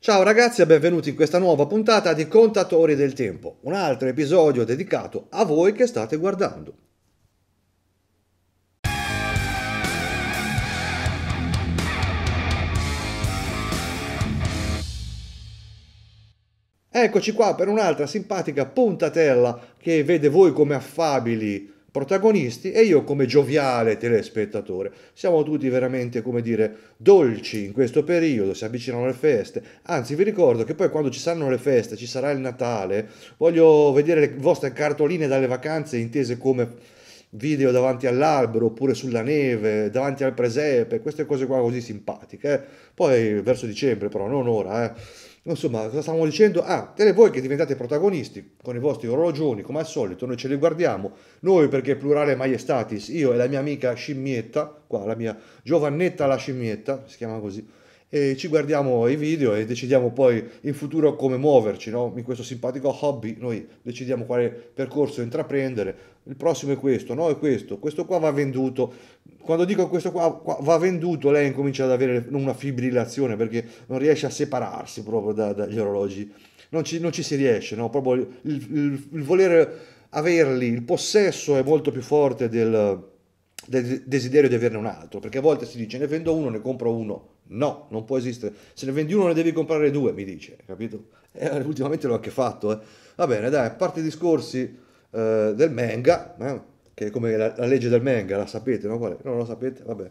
Ciao ragazzi e benvenuti in questa nuova puntata di Contatori del Tempo, un altro episodio dedicato a voi che state guardando. Eccoci qua per un'altra simpatica puntatella che vede voi come affabili protagonisti e io come gioviale telespettatore. Siamo tutti veramente, come dire, dolci in questo periodo, si avvicinano le feste. Anzi, vi ricordo che poi quando ci saranno le feste, ci sarà il Natale, voglio vedere le vostre cartoline dalle vacanze intese come video davanti all'albero oppure sulla neve, davanti al presepe, queste cose qua così simpatiche. Eh. Poi verso dicembre, però non ora, eh Insomma, cosa stavamo dicendo? Ah, e voi che diventate protagonisti con i vostri orologioni, come al solito, noi ce li guardiamo, noi perché plurale maiestatis, io e la mia amica scimmietta, qua la mia giovannetta la scimmietta, si chiama così, e ci guardiamo i video e decidiamo poi in futuro come muoverci, no? in questo simpatico hobby noi decidiamo quale percorso intraprendere, il prossimo è questo, no è questo, questo qua va venduto, quando dico questo qua, qua va venduto lei incomincia ad avere una fibrillazione perché non riesce a separarsi proprio da, dagli orologi, non ci, non ci, si riesce, no? proprio il, il, il voler averli, il possesso è molto più forte del del desiderio di averne un altro, perché a volte si dice ne vendo uno, ne compro uno, No, non può esistere. Se ne vendi uno ne devi comprare due, mi dice, capito? E eh, ultimamente l'ho anche fatto. Eh. Va bene, dai, a parte i discorsi eh, del manga, eh, che è come la, la, legge del manga, la sapete, no? Quale? Non lo sapete? Vabbè.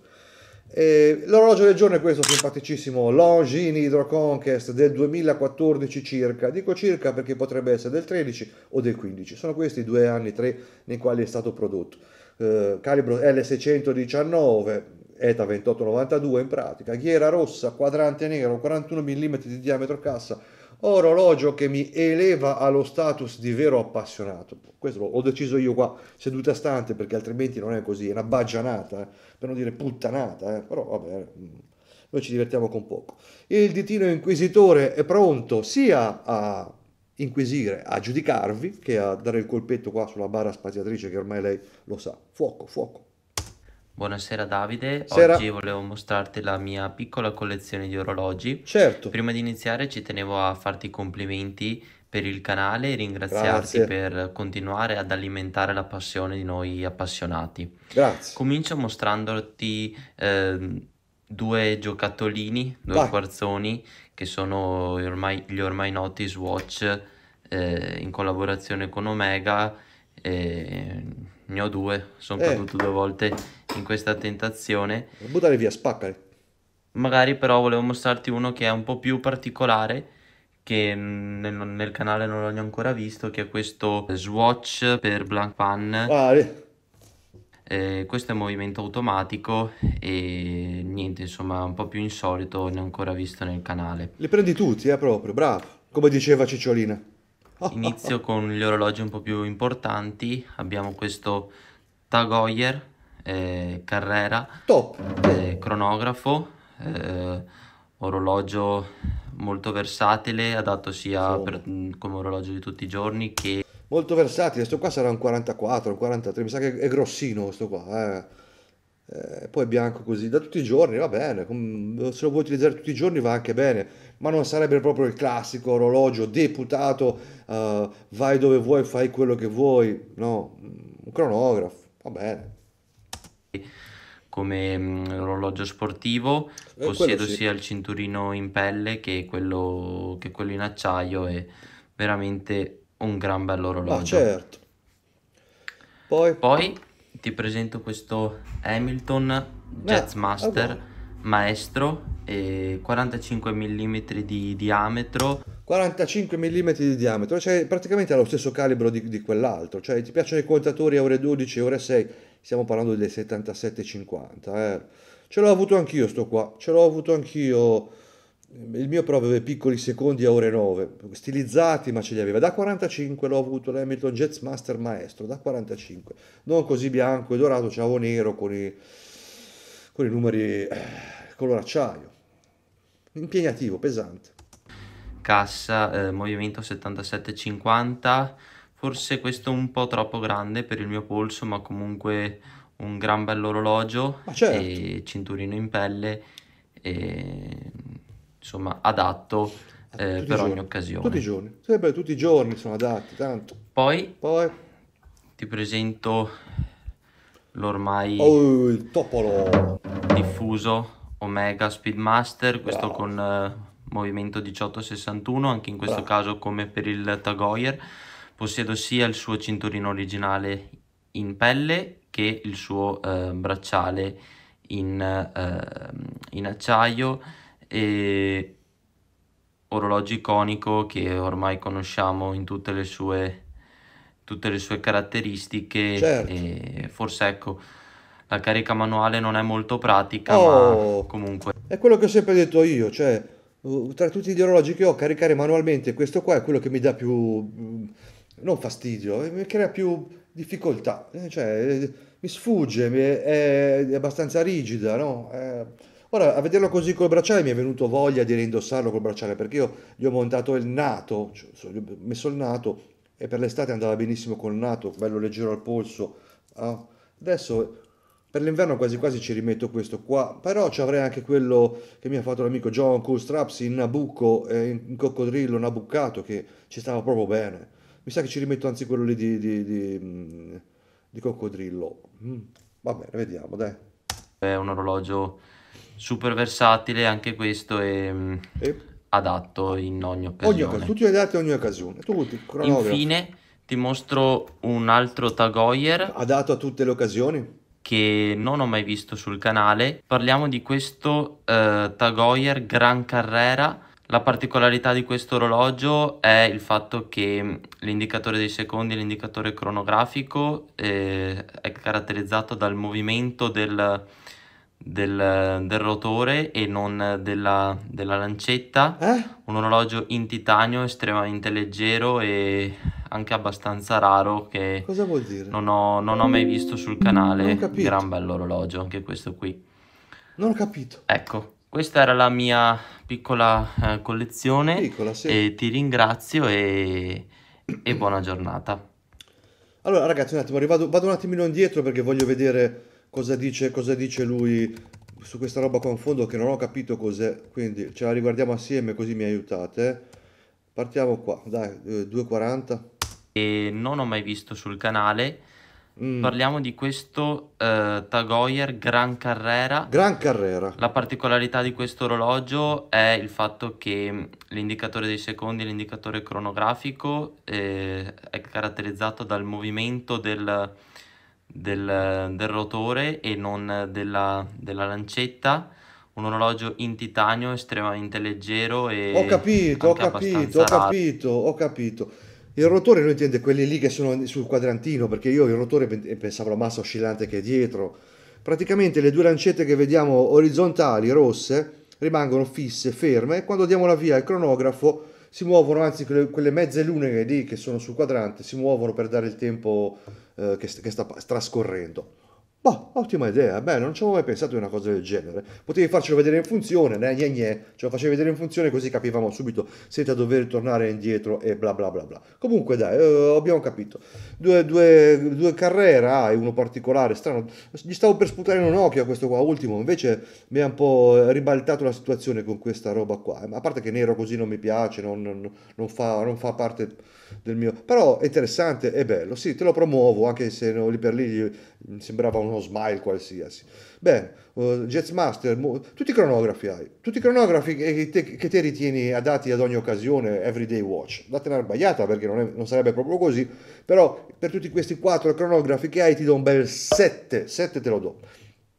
E l'orologio del giorno è questo simpaticissimo Longin Hydro Conquest del 2014 circa, dico circa perché potrebbe essere del 13 o del 15, sono questi i due anni, tre nei quali è stato prodotto. Eh, calibro L619, ETA 2892 in pratica, ghiera rossa, quadrante nero, 41 mm di diametro cassa, orologio che mi eleva allo status di vero appassionato. Boh, questo l'ho deciso io qua, seduta stante, perché altrimenti non è così, è una baggianata, eh? per non dire puttanata, eh? però vabbè, mm, noi ci divertiamo con poco. Il ditino inquisitore è pronto sia a inquisire, a giudicarvi, che a dare il colpetto qua sulla barra spaziatrice che ormai lei lo sa. Fuoco, fuoco. Buonasera Davide, Sera. oggi volevo mostrarti la mia piccola collezione di orologi. Certo. Prima di iniziare ci tenevo a farti i complimenti per il canale e ringraziarti Grazie. per continuare ad alimentare la passione di noi appassionati. Grazie. Comincio mostrandoti eh, due giocattolini, due Vai. quarzoni che sono ormai, gli ormai noti Swatch eh, in collaborazione con Omega. Eh, ne ho due, sono eh. caduto due volte in questa tentazione. Buttare via, spaccali. Magari però volevo mostrarti uno che è un po' più particolare, che mm, nel, nel canale non l'ho ancora visto, che è questo swatch per Blank Pan. Ah, eh. eh. questo è un movimento automatico e niente, insomma, un po' più insolito, ne ho ancora visto nel canale. Li prendi tutti, eh, proprio, bravo, come diceva Cicciolina. Inizio con gli orologi un po' più importanti. Abbiamo questo Tag Heuer, eh, Carrera, eh, cronografo, eh, orologio molto versatile, adatto sia per, mm, come orologio di tutti i giorni che... Molto versatile, questo qua sarà un 44, un 43, mi sa che è grossino questo qua, eh eh, poi bianco così, da tutti i giorni va bene, se lo vuoi utilizzare tutti i giorni va anche bene, ma non sarebbe proprio il classico orologio deputato, uh, vai dove vuoi, fai quello che vuoi, no, un cronografo, va bene. Come mm, orologio sportivo eh, possiedo sì. sia il cinturino in pelle che quello, che quello in acciaio è veramente un gran bell'orologio. Ah certo. Poi... Poi ti presento questo Hamilton Jazzmaster okay. maestro, 45 mm di diametro. 45 mm di diametro, cioè praticamente ha lo stesso calibro di, di quell'altro, cioè ti piacciono i contatori ore 12, ore 6, stiamo parlando del 77-50 eh. ce l'ho avuto anch'io sto qua, ce l'ho avuto anch'io eh, il mio proprio aveva piccoli secondi a ore 9, stilizzati ma ce li aveva. Da 45 l'ho avuto l'Hamilton Jets Master Maestro, da 45. Non così bianco e dorato, c'avevo nero con i, con i numeri eh, color acciaio. Impegnativo, pesante. Cassa, eh, movimento 77-50. forse questo un po' troppo grande per il mio polso ma comunque un gran bell'orologio certo. e cinturino in pelle. E insomma, adatto eh, eh per giorni. ogni occasione. Tutti i giorni, sempre tutti i giorni sono adatti, tanto. Poi, Poi... ti presento l'ormai oh, il topolo. diffuso Omega Speedmaster, questo Bravo. con eh, movimento 1861, anche in questo Bravo. caso come per il Tag Possiedo sia il suo cinturino originale in pelle che il suo eh, bracciale in, eh, in acciaio e orologio iconico che ormai conosciamo in tutte le sue, tutte le sue caratteristiche certo. forse ecco la carica manuale non è molto pratica oh, ma comunque è quello che ho sempre detto io cioè tra tutti gli orologi che ho caricare manualmente questo qua è quello che mi dà più mm, non fastidio eh, mi crea più difficoltà eh, cioè eh, mi sfugge mi è, è abbastanza rigida no? È Ora, a vederlo così col bracciale mi è venuto voglia di reindossarlo col bracciale perché io gli ho montato il nato, cioè, gli ho messo il nato e per l'estate andava benissimo col nato, bello leggero al polso. Ah, adesso per l'inverno quasi quasi ci rimetto questo qua, però ci avrei anche quello che mi ha fatto l'amico John Coolstraps in Nabucco, eh, in coccodrillo nabuccato che ci stava proprio bene. Mi sa che ci rimetto anzi quello lì di, di, di, mm, di coccodrillo. Mm. Va bene, vediamo, dai. È un orologio super versatile anche questo è mm, e... adatto in ogni occasione. Ogni, tutti adatti a ogni occasione. Tu, Infine ti mostro un altro tag adatto a tutte le occasioni che non ho mai visto sul canale. Parliamo di questo eh, tag Gran Carrera. La particolarità di questo orologio è il fatto che mm, l'indicatore dei secondi, l'indicatore cronografico eh, è caratterizzato dal movimento del del, del rotore e non della, della lancetta. Eh? Un orologio in titanio estremamente leggero e anche abbastanza raro che Cosa vuol dire? Non ho, non ho mai visto sul canale. Gran bello orologio, anche questo qui. Non ho capito. Ecco, questa era la mia piccola eh, collezione. Piccola, sì. E ti ringrazio e, e buona giornata. Allora ragazzi un attimo, vado, vado un attimino indietro perché voglio vedere cosa dice, cosa dice lui su questa roba qua in fondo che non ho capito cos'è, quindi ce la riguardiamo assieme così mi aiutate. Partiamo qua, dai, 2.40. Eh, e non ho mai visto sul canale, mm. parliamo di questo eh, Tagoyer Gran Carrera. Gran Carrera. La particolarità di questo orologio è il fatto che l'indicatore dei secondi, l'indicatore cronografico, eh, è caratterizzato dal movimento del del, del rotore e non della, della, lancetta, un orologio in titanio estremamente leggero e... Ho capito, ho capito, ho capito, ho capito. Il rotore non intende quelli lì che sono sul quadrantino, perché io il rotore pensavo la massa oscillante che è dietro. Praticamente le due lancette che vediamo orizzontali, rosse, rimangono fisse, ferme, quando diamo la via al cronografo si muovono, anzi quelle, quelle mezze lune lì che sono sul quadrante si muovono per dare il tempo eh, che, che sta trascorrendo. Boh, ottima idea, beh, non ci avevo mai pensato di una cosa del genere. Potevi farcelo vedere in funzione, né, gne, gne, ce lo facevi vedere in funzione così capivamo subito senza dover tornare indietro e bla bla bla bla. Comunque dai, eh, abbiamo capito. Due, due, due carrera e uno particolare, strano. Gli stavo per sputare in un occhio a questo qua ultimo, invece mi ha un po' ribaltato la situazione con questa roba qua. A parte che nero così non mi piace, non, non, non, fa, non fa parte del mio... Però è interessante, è bello, sì, te lo promuovo, anche se lì per lì mm, sembrava uno smile qualsiasi. Bene, uh, Master, mo... tutti i cronografi hai, tutti i cronografi che te, che te ritieni adatti ad ogni occasione, everyday watch. Datene una bagliata perché non, è, non, sarebbe proprio così, però per tutti questi quattro cronografi che hai ti do un bel 7, 7 te lo do.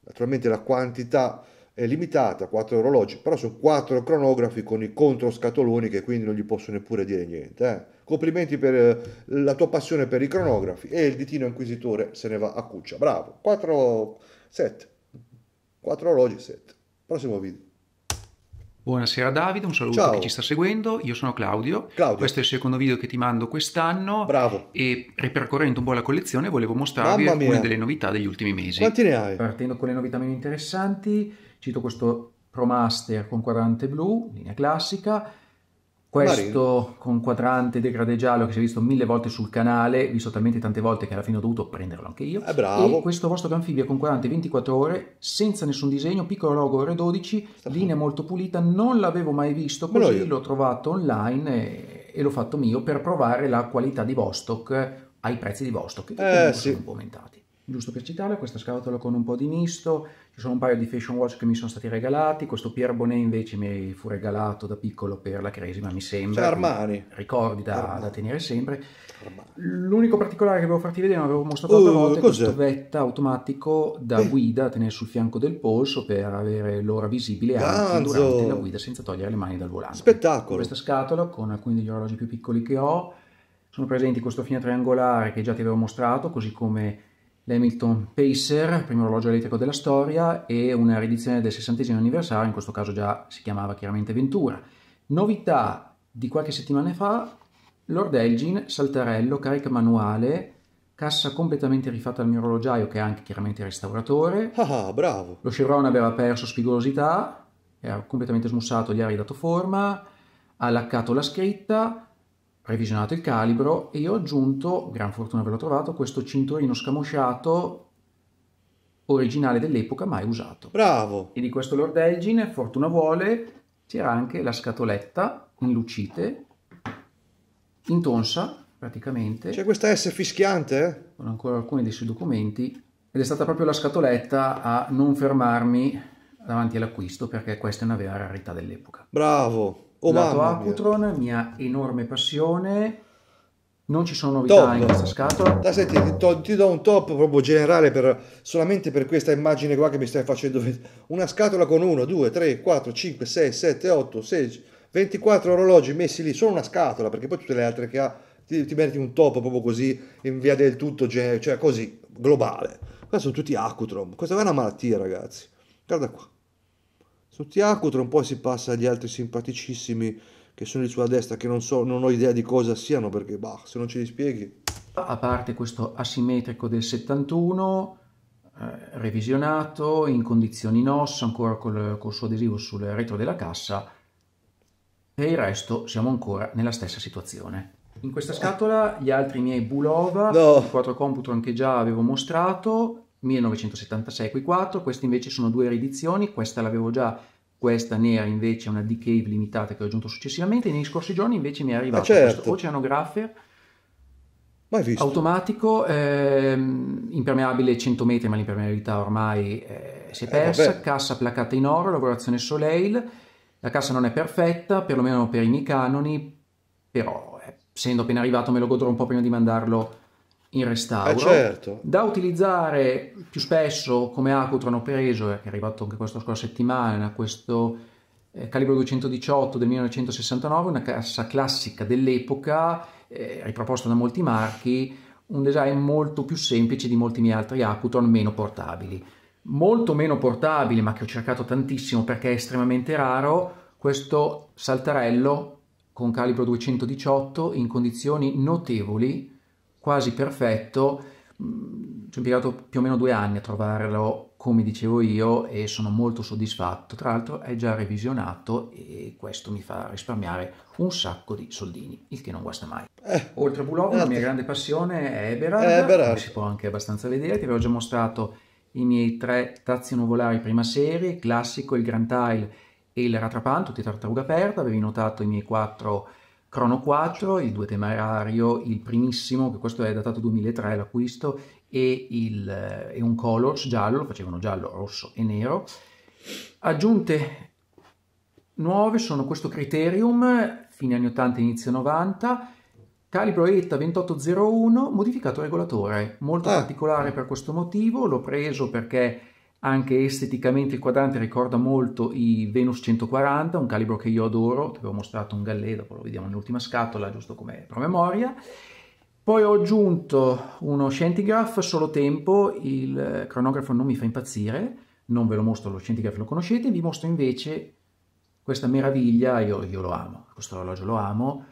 Naturalmente la quantità è limitata, 4 orologi, però sono 4 cronografi con i controscatoloni che quindi non gli posso neppure dire niente. Eh complimenti per eh, la tua passione per i cronografi e il ditino inquisitore se ne va a cuccia. Bravo, 4 7. 4 orologi 7. Prossimo video. Buonasera Davide, un saluto Ciao. a chi ci sta seguendo, io sono Claudio. Claudio. questo è il secondo video che ti mando quest'anno Bravo. e ripercorrendo un po' la collezione volevo mostrarvi alcune delle novità degli ultimi mesi. Quanti ne hai? Partendo con le novità meno interessanti, cito questo Promaster con quadrante blu, linea classica, questo Marino. con quadrante degradé giallo che si è visto mille volte sul canale, visto talmente tante volte che alla fine ho dovuto prenderlo anche io. È eh, bravo. E questo vostro anfibio con quadrante 24 ore, senza nessun disegno, piccolo logo ore 12 linea molto pulita, non l'avevo mai visto, così l'ho trovato online e, e l'ho fatto mio per provare la qualità di Vostok ai prezzi di Vostok, che eh, sì. sono un po' aumentati giusto per citarle, questa scatola con un po' di misto, ci sono un paio di fashion watch che mi sono stati regalati, questo Pierre Bonnet invece mi fu regalato da piccolo per la cresima, mi sembra. Armani. Ricordi da, Armani. da tenere sempre. Armani. L'unico particolare che volevo farti vedere, non l'avevo mostrato altre uh, volte, cos'è? questo vetta automatico da eh. guida, a tenere sul fianco del polso per avere l'ora visibile Ganzo. anche durante la guida senza togliere le mani dal volante. Spettacolo! Questa scatola con alcuni degli orologi più piccoli che ho, sono presenti questo fine triangolare che già ti avevo mostrato, così come l'Hamilton Pacer, primo orologio elettrico della storia, e una riedizione del 60 anniversario, in questo caso già si chiamava chiaramente Ventura. Novità di qualche settimana fa, Lord Elgin, saltarello, carica manuale, cassa completamente rifatta al mio orologiaio, che è anche chiaramente restauratore. Ah, ah bravo! Lo Chevron aveva perso spigolosità, era completamente smussato, gli ha ridato forma, ha laccato la scritta, previsionato il calibro e io ho aggiunto, gran fortuna ve l'ho trovato, questo cinturino scamosciato originale dell'epoca mai usato. Bravo! E di questo Lord Elgin, fortuna vuole, c'era anche la scatoletta in lucite, in tonsa praticamente. C'è questa S fischiante? Eh? Con ancora alcuni dei suoi documenti. Ed è stata proprio la scatoletta a non fermarmi davanti all'acquisto perché questa è una vera rarità dell'epoca. Bravo! Oh, lato Acutron, mia. mia enorme passione. Non ci sono novità top. in questa scatola. Da, senti, ti, to, ti, do un top proprio generale per, solamente per questa immagine qua che mi stai facendo. vedere. Una scatola con 1, 2, 3, 4, 5, 6, 7, 8, 16, 24 orologi messi lì, solo una scatola, perché poi tutte le altre che ha ti, ti meriti un top proprio così in via del tutto, cioè così, globale. Qua sono tutti Acutron. Questa è una malattia, ragazzi. Guarda qua. Sotiaco, tra un po' si passa agli altri simpaticissimi che sono lì sulla destra, che non, so, non ho idea di cosa siano, perché bah, se non ce li spieghi... A parte questo asimmetrico del 71, eh, revisionato, in condizioni NOS, ancora col, col suo adesivo sul retro della cassa, per il resto siamo ancora nella stessa situazione. In questa scatola gli altri miei Bulova, no. il 4 computo anche già avevo mostrato, 1976 qui 4, queste invece sono due riedizioni, questa l'avevo già, questa nera invece è una decave limitata che ho aggiunto successivamente, nei scorsi giorni invece mi è arrivato ah, certo. questo Oceanographer automatico, ehm, impermeabile 100 metri ma l'impermeabilità ormai eh, si è eh, persa, eh, cassa placata in oro, lavorazione Soleil, la cassa non è perfetta, perlomeno per i miei canoni, però eh, essendo appena arrivato me lo godrò un po' prima di mandarlo in restauro, eh certo. da utilizzare più spesso come acquatron preso, eh, è arrivato anche questa scorsa settimana, questo eh, calibro 218 del 1969, una cassa classica dell'epoca, eh, riproposta da molti marchi, un design molto più semplice di molti miei altri acutron meno portabili. Molto meno portabile, ma che ho cercato tantissimo perché è estremamente raro, questo saltarello con calibro 218 in condizioni notevoli quasi perfetto, ci ho impiegato più o meno due anni a trovarlo, come dicevo io, e sono molto soddisfatto. Tra l'altro è già revisionato e questo mi fa risparmiare un sacco di soldini, il che non guasta mai. Eh, Oltre a Bulov, la mia grande passione è Eberhard, eh, Eberhard. si può anche abbastanza vedere, ti avevo già mostrato i miei tre tazzi nuvolari prima serie, classico, il Grand Tile e il Ratrapan, tutti tartaruga aperta, avevi notato i miei quattro Crono 4, il 2 temerario, il primissimo, che questo è datato 2003 l'acquisto, e, il, eh, e un Colors giallo, facevano giallo, rosso e nero. Aggiunte nuove sono questo Criterium, fine anni 80, inizio 90, calibro ETA 2801, modificato regolatore, molto ah. particolare per questo motivo, l'ho preso perché anche esteticamente il quadrante ricorda molto i Venus 140, un calibro che io adoro, ti avevo mostrato un gallet, dopo lo vediamo nell'ultima scatola, giusto come promemoria. Poi ho aggiunto uno Shantigraph solo tempo, il cronografo non mi fa impazzire, non ve lo mostro, lo Shantigraph lo conoscete, vi mostro invece questa meraviglia, io, io lo amo, questo orologio lo amo,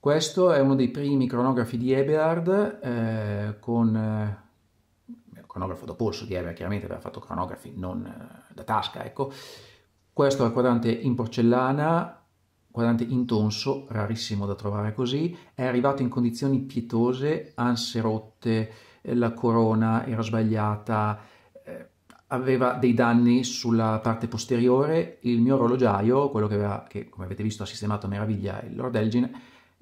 questo è uno dei primi cronografi di Eberhard eh, con... Eh, cronografo da polso di Ever chiaramente aveva fatto cronografi non eh, da tasca, ecco. Questo è il quadrante in porcellana, quadrante in tonso, rarissimo da trovare così, è arrivato in condizioni pietose, anse rotte, eh, la corona era sbagliata, eh, aveva dei danni sulla parte posteriore, il mio orologiaio, quello che, aveva, che come avete visto ha sistemato a meraviglia il Lord Elgin,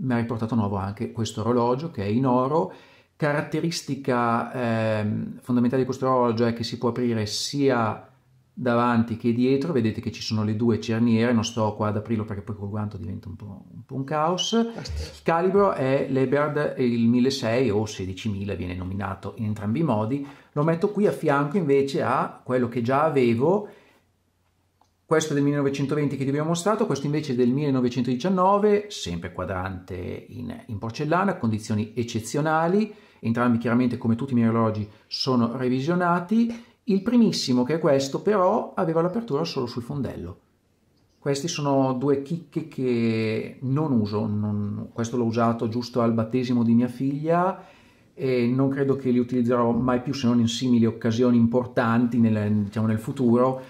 mi ha riportato nuovo anche questo orologio che è in oro, caratteristica eh, fondamentale di questo orologio è che si può aprire sia davanti che dietro, vedete che ci sono le due cerniere, non sto qua ad aprirlo perché poi col guanto diventa un po' un, po un caos. Il calibro è l'Ebert il 1600 o 16000, viene nominato in entrambi i modi. Lo metto qui a fianco invece a quello che già avevo, questo del 1920 che ti abbiamo mostrato, questo invece del 1919, sempre quadrante in, in porcellana, condizioni eccezionali, entrambi chiaramente come tutti i miei orologi sono revisionati, il primissimo che è questo però aveva l'apertura solo sul fondello. Questi sono due chicche che non uso, non, questo l'ho usato giusto al battesimo di mia figlia e non credo che li utilizzerò mai più se non in simili occasioni importanti nel, diciamo, nel futuro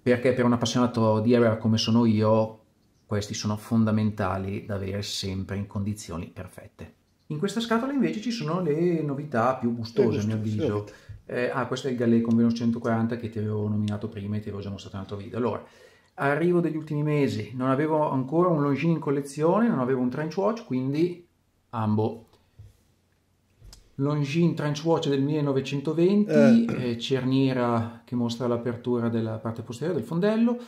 perché per un appassionato di air come sono io questi sono fondamentali da avere sempre in condizioni perfette. In questa scatola invece ci sono le novità più gustose, a mio avviso. Eh, ah, questo è il Gallet con Venus 140 che ti avevo nominato prima e ti avevo già mostrato un altro video. Allora, arrivo degli ultimi mesi, non avevo ancora un Longines in collezione, non avevo un trench watch, quindi ambo. Longines trench watch del 1920, eh. Eh, cerniera che mostra l'apertura della parte posteriore del fondello,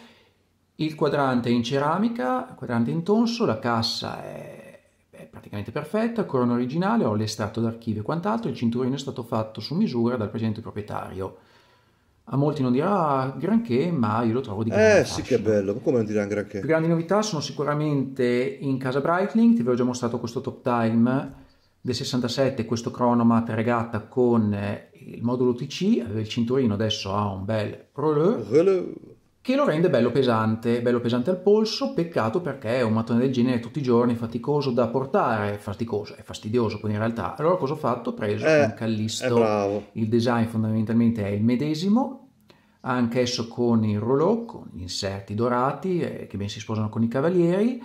il quadrante in ceramica, quadrante in tonso, la cassa è praticamente perfetta, corona originale, ho l'estratto d'archivio e quant'altro, il cinturino è stato fatto su misura dal precedente proprietario. A molti non dirà granché, ma io lo trovo di grande Eh fascino. sì che bello, come non dirà granché? Le grandi novità sono sicuramente in casa Breitling, ti avevo già mostrato questo top time del 67, questo cronomat regatta con il modulo TC, aveva il cinturino, adesso ha un bel relais. relais che lo rende bello pesante, bello pesante al polso, peccato perché è un mattone del genere tutti i giorni faticoso da portare, faticoso, è fastidioso poi in realtà. Allora cosa ho fatto? Ho preso eh, un callisto, il design fondamentalmente è il medesimo, anch'esso con il rolò, con gli inserti dorati eh, che ben si sposano con i cavalieri,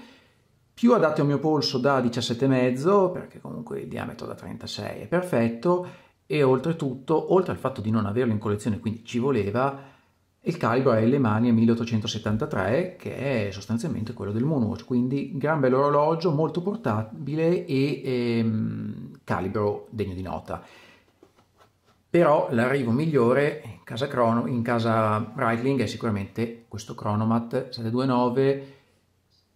più adatti al mio polso da 17,5 perché comunque il diametro da 36 è perfetto e oltretutto, oltre al fatto di non averlo in collezione quindi ci voleva, il calibro è Lemania 1873 che è sostanzialmente quello del Moonwatch, quindi gran bell'orologio, molto portabile e ehm, calibro degno di nota. Però l'arrivo migliore in casa, crono, in casa Breitling è sicuramente questo Chronomat 729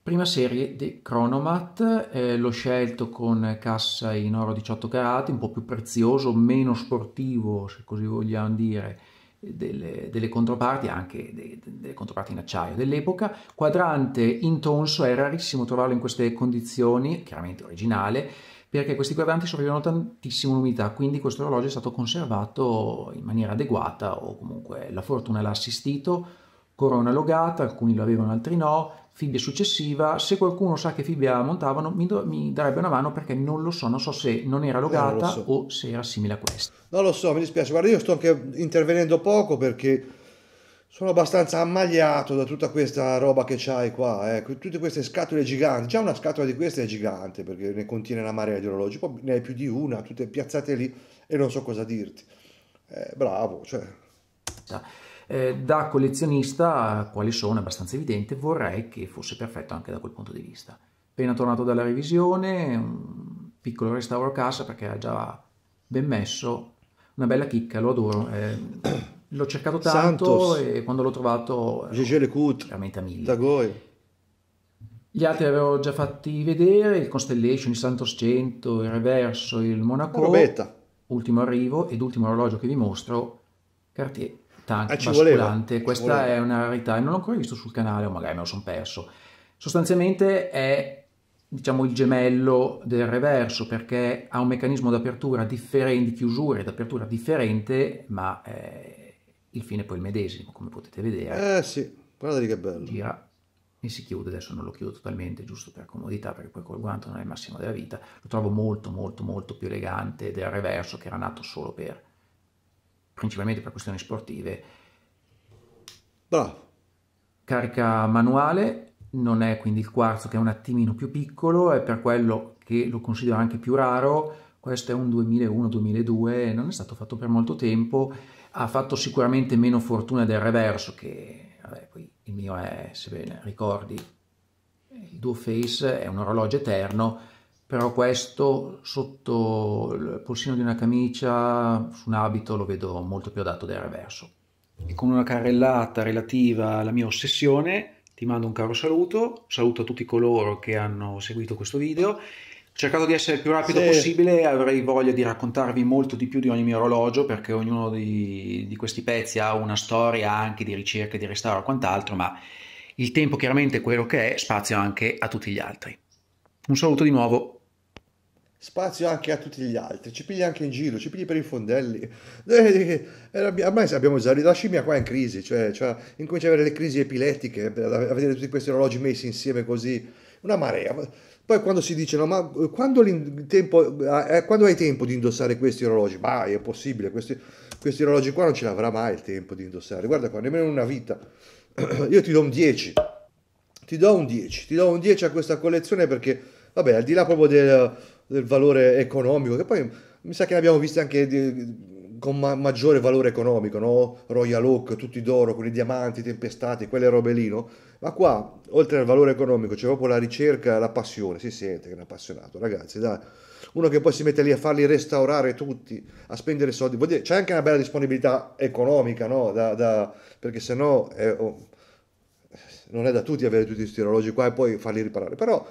Prima serie di Chronomat, eh, l'ho scelto con cassa in oro 18 carati, un po' più prezioso, meno sportivo se così vogliamo dire, delle, delle, controparti, anche dei, delle controparti in acciaio dell'epoca. Quadrante in tonso è rarissimo trovarlo in queste condizioni, chiaramente originale, perché questi quadranti soffrivano tantissimo l'umidità, quindi questo orologio è stato conservato in maniera adeguata o comunque la fortuna l'ha assistito, corona logata, alcuni lo avevano, altri no, fibbia successiva, se qualcuno sa che fibbia montavano mi, do, mi, darebbe una mano perché non lo so, non so se non era logata no, so. o se era simile a questa. Non lo so, mi dispiace, guarda io sto anche intervenendo poco perché sono abbastanza ammagliato da tutta questa roba che c'hai qua, eh. tutte queste scatole giganti, già una scatola di queste è gigante perché ne contiene una marea di orologi, poi ne hai più di una, tutte piazzate lì e non so cosa dirti. Eh, bravo, cioè... Sì. Eh, da collezionista, quali sono, è abbastanza evidente, vorrei che fosse perfetto anche da quel punto di vista. Appena tornato dalla revisione, un piccolo restauro a casa perché era già ben messo, una bella chicca, lo adoro. Eh, l'ho cercato tanto Santos, e quando l'ho trovato... Gégé veramente a mille. Dagoy. Gli altri avevo già fatti vedere, il Constellation, il Santos 100, il Reverso, il Monaco. Robetta. Ultimo arrivo ed ultimo orologio che vi mostro, Cartier tank ah, eh, basculante. Voleva, Questa è una rarità e non l'ho ancora visto sul canale, o magari me lo sono perso. Sostanzialmente è diciamo il gemello del reverso perché ha un meccanismo di apertura differente, di chiusura e di differente, ma eh, il fine è poi il medesimo, come potete vedere. Eh sì, guardate che bello. Gira e si chiude, adesso non lo chiudo totalmente, giusto per comodità, perché poi col guanto non è il massimo della vita. Lo trovo molto molto molto più elegante del reverso che era nato solo per principalmente per questioni sportive. Bravo. Carica manuale, non è quindi il quarzo che è un attimino più piccolo, è per quello che lo considero anche più raro. Questo è un 2001-2002, non è stato fatto per molto tempo, ha fatto sicuramente meno fortuna del reverso che, vabbè, poi il mio è, se bene ricordi, il Duo Face è un orologio eterno, però questo sotto il polsino di una camicia, su un abito, lo vedo molto più adatto del reverso. E con una carrellata relativa alla mia ossessione, ti mando un caro saluto, saluto a tutti coloro che hanno seguito questo video cercato di essere il più rapido sì. possibile, avrei voglia di raccontarvi molto di più di ogni mio orologio perché ognuno di, di questi pezzi ha una storia anche di ricerca, di restauro e quant'altro, ma il tempo chiaramente è quello che è, spazio anche a tutti gli altri. Un saluto di nuovo spazio anche a tutti gli altri, ci pigli anche in giro, ci pigli per i fondelli. Ormai abbiamo già, la scimmia qua è in crisi, cioè, cioè incomincia ad avere le crisi epilettiche, a vedere tutti questi orologi messi insieme così, una marea. Poi quando si dicono, ma eh, quando, tempo, eh, eh, quando, hai tempo di indossare questi orologi? Ma è possibile, questi, questi orologi qua non ce l'avrà mai il tempo di indossare. Guarda qua, nemmeno una vita. Io ti do un 10, ti do un 10, ti do un 10 a questa collezione perché, vabbè, al di là proprio del del valore economico, che poi mi sa che ne abbiamo viste anche di, con ma- maggiore valore economico, no? Royal Oak, tutti d'oro, con i diamanti, tempestati, quelle robe lì, no? Ma qua, oltre al valore economico, c'è proprio la ricerca, la passione, si sente che è un appassionato, ragazzi, dai. Uno che poi si mette lì a farli restaurare tutti, a spendere soldi, Vuol dire, c'è anche una bella disponibilità economica, no? Da, da, perché sennò è, oh, non è da tutti avere tutti questi orologi qua e poi farli riparare, però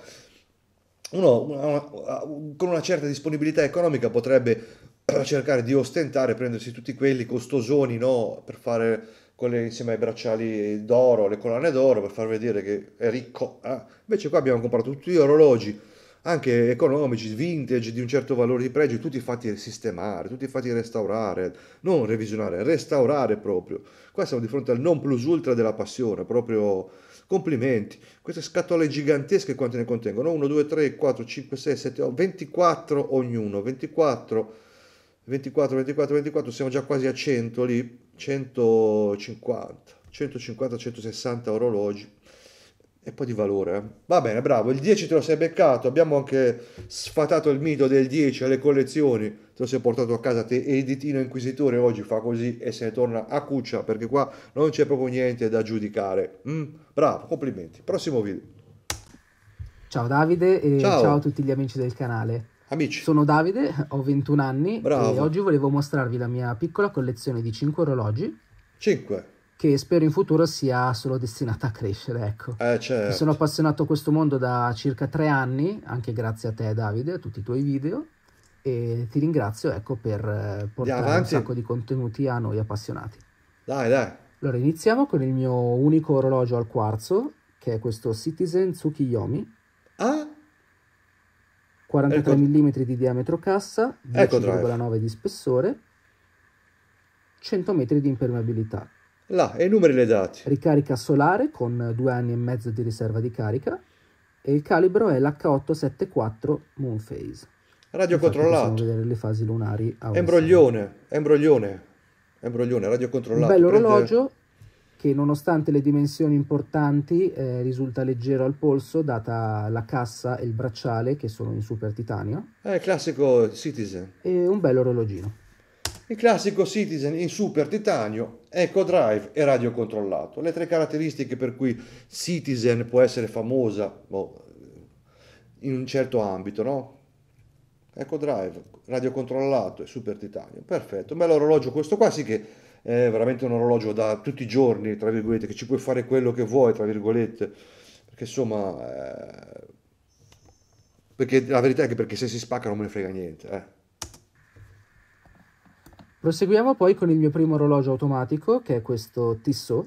uno una, uh, con una certa disponibilità economica potrebbe cercare di ostentare, prendersi tutti quelli costosoni no? per fare quelle insieme ai bracciali d'oro, le collane d'oro, per far vedere che è ricco. Eh? Invece qua abbiamo comprato tutti gli orologi anche economici, vintage di un certo valore di pregio, tutti fatti sistemare, tutti fatti restaurare, non revisionare, restaurare proprio. Qua siamo di fronte al non plus ultra della passione, proprio complimenti. Queste scatole gigantesche quante ne contengono? 1, 2, 3, 4, 5, 6, 7, 8, 24 ognuno, 24, 24, 24, 24, siamo già quasi a 100 lì, 150, 150, 160 orologi e poi di valore. Eh. Va bene, bravo, il 10 te lo sei beccato, abbiamo anche sfatato il mito del 10 alle collezioni, te lo sei portato a casa te editino inquisitore oggi fa così e se ne torna a cuccia perché qua non c'è proprio niente da giudicare. Mm, bravo, complimenti. Prossimo video. Ciao Davide e ciao. ciao a tutti gli amici del canale. Amici. Sono Davide, ho 21 anni Bravo. e oggi volevo mostrarvi la mia piccola collezione di 5 orologi. 5? che spero in futuro sia solo destinata a crescere. Ecco. Eh, certo. Mi sono appassionato a questo mondo da circa tre anni, anche grazie a te Davide, a tutti i tuoi video e ti ringrazio ecco, per eh, portare un sacco di contenuti a noi appassionati. Dai, dai. Allora iniziamo con il mio unico orologio al quarzo, che è questo Citizen Tsukiyomi. Ah? 43 ecco. mm di diametro cassa, 10,9 ecco di spessore, 100 metri di impermeabilità. Là, e numeri le dati. Ricarica solare con due anni e mezzo di riserva di carica e il calibro è l'H874 Moonphase. Radio controllato. Possiamo vedere le fasi lunari. A embroglione, embroglione, embroglione, radio controllato. Un bell'orologio Prende... che nonostante le dimensioni importanti eh, risulta leggero al polso data la cassa e il bracciale che sono in super titanio. È eh, classico Citizen. E un bello orologino. Il classico Citizen in super titanio Ecco Drive e radio controllato, le tre caratteristiche per cui Citizen può essere famosa boh, in un certo ambito, no? Ecco Drive, radio controllato e Super Titanium, perfetto, un bel orologio questo qua, sì che è veramente un orologio da tutti i giorni, tra virgolette, che ci puoi fare quello che vuoi, tra virgolette, perché insomma... Eh... Perché la verità è che perché se si spacca non me ne frega niente, eh Proseguiamo poi con il mio primo orologio automatico, che è questo Tissot.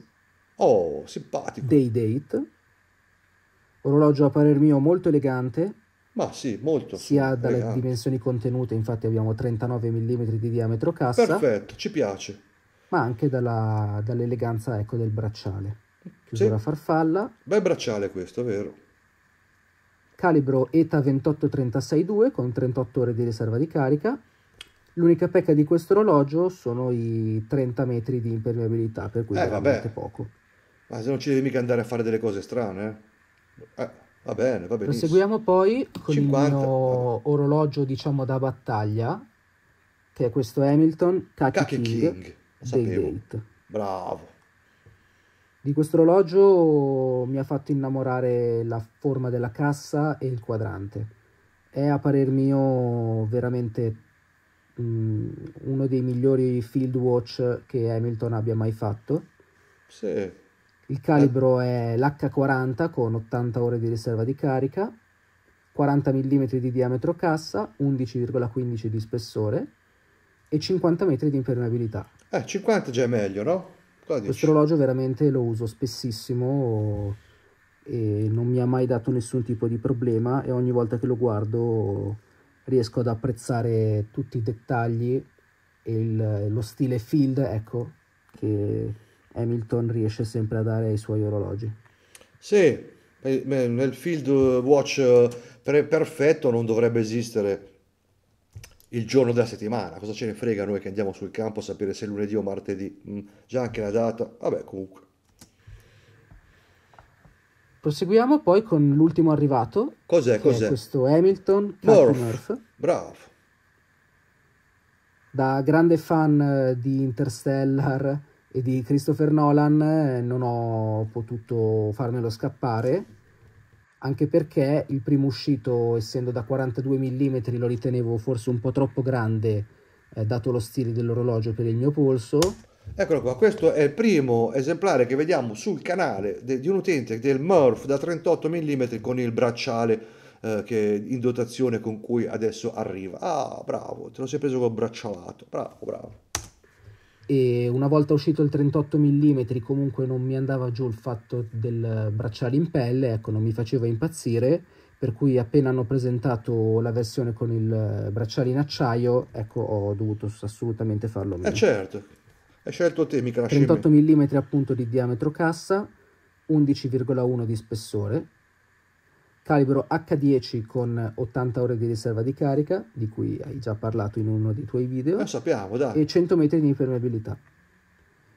Oh, simpatico. Day Date. Orologio a parer mio molto elegante. Ma sì, molto. Sia elegante. dalle dimensioni contenute, infatti abbiamo 39 mm di diametro cassa. Perfetto, ci piace. Ma anche dalla, dall'eleganza ecco, del bracciale. Chiusura sì. farfalla. Bel bracciale questo, vero. Calibro ETA 28362 con 38 ore di riserva di carica. L'unica pecca di questo orologio sono i 30 metri di impermeabilità, per cui eh, veramente poco. Ma se non ci devi mica andare a fare delle cose strane, eh? eh va bene, va bene. Proseguiamo poi con 50, il mio orologio, diciamo, da battaglia, che è questo Hamilton Kaki, Kaki King, King. Gate. Bravo. Di questo orologio mi ha fatto innamorare la forma della cassa e il quadrante. È a parer mio veramente mh, mm, uno dei migliori field watch che Hamilton abbia mai fatto. Sì. Il calibro eh. è l'H40 con 80 ore di riserva di carica, 40 mm di diametro cassa, 11,15 di spessore e 50 metri di impermeabilità. Eh, 50 già è meglio, no? Questo orologio veramente lo uso spessissimo e non mi ha mai dato nessun tipo di problema e ogni volta che lo guardo riesco ad apprezzare tutti i dettagli e il, lo stile field, ecco, che Hamilton riesce sempre a dare ai suoi orologi. Sì, nel field watch eh, perfetto non dovrebbe esistere il giorno della settimana, cosa ce ne frega noi che andiamo sul campo a sapere se è lunedì o martedì, mm, già anche la data, vabbè comunque. Proseguiamo poi con l'ultimo arrivato. Cos'è? cos'è? questo Hamilton. Murph. Bravo. Da grande fan eh, di Interstellar e di Christopher Nolan eh, non ho potuto farmelo scappare, anche perché il primo uscito, essendo da 42 mm, lo ritenevo forse un po' troppo grande, eh, dato lo stile dell'orologio per il mio polso Eccolo qua, questo è il primo esemplare che vediamo sul canale di un utente del Murph da 38 mm con il bracciale eh, che, in dotazione con cui adesso arriva. Ah, bravo, te lo sei preso col braccialato, bravo, bravo. E una volta uscito il 38 mm comunque non mi andava giù il fatto del bracciale in pelle, ecco, non mi faceva impazzire, per cui appena hanno presentato la versione con il bracciale in acciaio, ecco, ho dovuto assolutamente farlo a meno. Eh certo, hai scelto te, mica 38 mm appunto di diametro cassa, 11,1 di spessore, calibro H10 con 80 ore di riserva di carica, di cui hai già parlato in uno dei tuoi video. Lo eh, sappiamo, dai. E 100 metri di impermeabilità.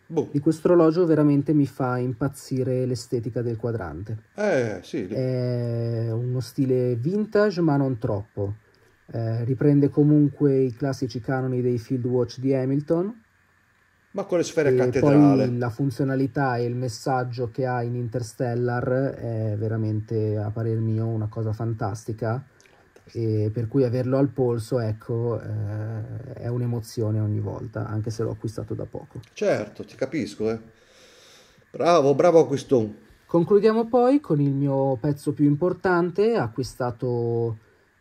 Boh. Di questo orologio veramente mi fa impazzire l'estetica del quadrante. Eh, sì. È uno stile vintage, ma non troppo. Eh, riprende comunque i classici canoni dei Field Watch di Hamilton, ma con le sfere e cattedrale. Poi la funzionalità e il messaggio che ha in Interstellar è veramente, a parer mio, una cosa fantastica. E per cui averlo al polso, ecco, eh, è un'emozione ogni volta, anche se l'ho acquistato da poco. Certo, ti capisco, eh. Bravo, bravo acquistone. Concludiamo poi con il mio pezzo più importante, acquistato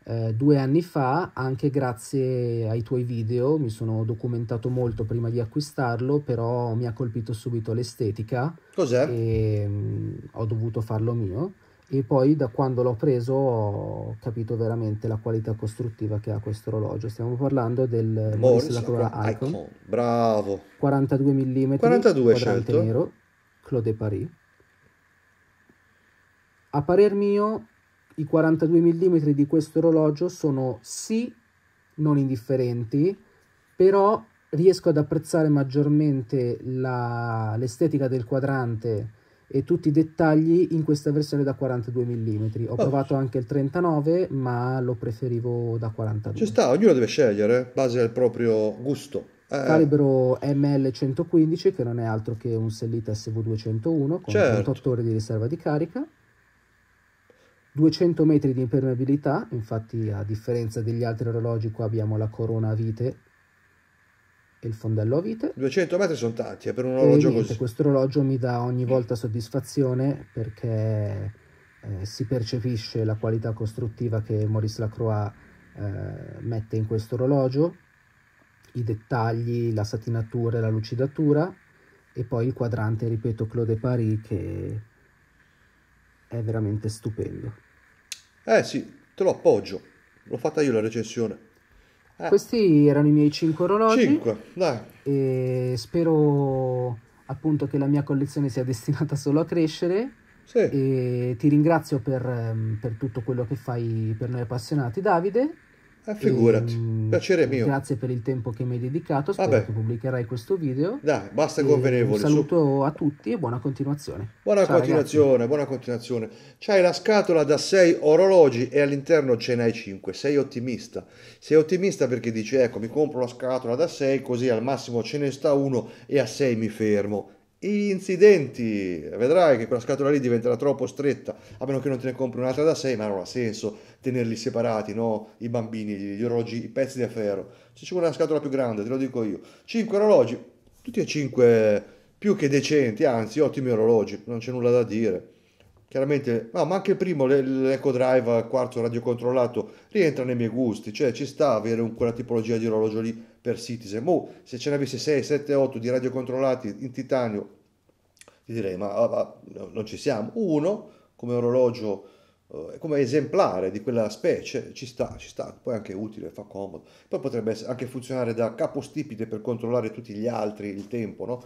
eh, due anni fa, anche grazie ai tuoi video, mi sono documentato molto prima di acquistarlo, però mi ha colpito subito l'estetica. Cos'è? E, mh, mm, ho dovuto farlo mio. E poi da quando l'ho preso ho capito veramente la qualità costruttiva che ha questo orologio. Stiamo parlando del legislatore Icon. Icon. Bravo. 42 mm, 42 scelto. nero, Clos Paris. A parer mio i 42 mm di questo orologio sono sì non indifferenti, però riesco ad apprezzare maggiormente l'estetica del quadrante e tutti i dettagli in questa versione da 42 mm. Ho oh, provato anche il 39, ma lo preferivo da 42. Ci sta, ognuno deve scegliere, base al proprio gusto. Eh. Calibro ML115, che non è altro che un Sellita SV201 con certo. 38 ore di riserva di carica. 200 metri di impermeabilità, infatti a differenza degli altri orologi qua abbiamo la corona a vite e il fondello a vite. 200 metri sono tanti, è eh, per un orologio niente, così. Questo orologio mi dà ogni mm. volta soddisfazione perché eh, si percepisce la qualità costruttiva che Maurice Lacroix eh, mette in questo orologio, i dettagli, la satinatura e la lucidatura e poi il quadrante, ripeto, Claude Paris che è veramente stupendo. Eh sì, te lo appoggio. L'ho fatta io la recensione. Eh. Questi erano i miei 5 orologi. 5, dai. E spero appunto che la mia collezione sia destinata solo a crescere. Sì. E ti ringrazio per, ehm, per tutto quello che fai per noi appassionati, Davide. Ah, figurati, e, ehm, piacere mio. Grazie per il tempo che mi hai dedicato, spero Vabbè. che pubblicherai questo video. Dai, basta convenevole. Un saluto su. a tutti e buona continuazione. Buona Ciao, continuazione, ragazzi. buona continuazione. C'hai la scatola da 6 orologi e all'interno ce n'hai 5, sei ottimista. Sei ottimista perché dici, ecco, mi compro la scatola da 6, così al massimo ce ne sta uno e a 6 mi fermo gli incidenti. Vedrai che quella scatola lì diventerà troppo stretta, a meno che non te ne compri un'altra da 6, ma non ha senso tenerli separati, no? I bambini, gli orologi, i pezzi di ferro. Se ci vuole una scatola più grande, te lo dico io. 5 orologi, tutti e 5 più che decenti, anzi ottimi orologi, non c'è nulla da dire. Chiaramente, no, ma anche il primo, l'Eco Drive quarzo radiocontrollato, rientra nei miei gusti, cioè ci sta avere un, quella tipologia di orologio lì per Citizen. Mo, boh, se ce ne avessi 6, 7, 8 di radiocontrollati in titanio, ti direi ma, ma ah, ah, non ci siamo. Uno come orologio, eh, come esemplare di quella specie, ci sta, ci sta, poi è anche utile, fa comodo. Poi potrebbe anche funzionare da capostipite per controllare tutti gli altri il tempo, no?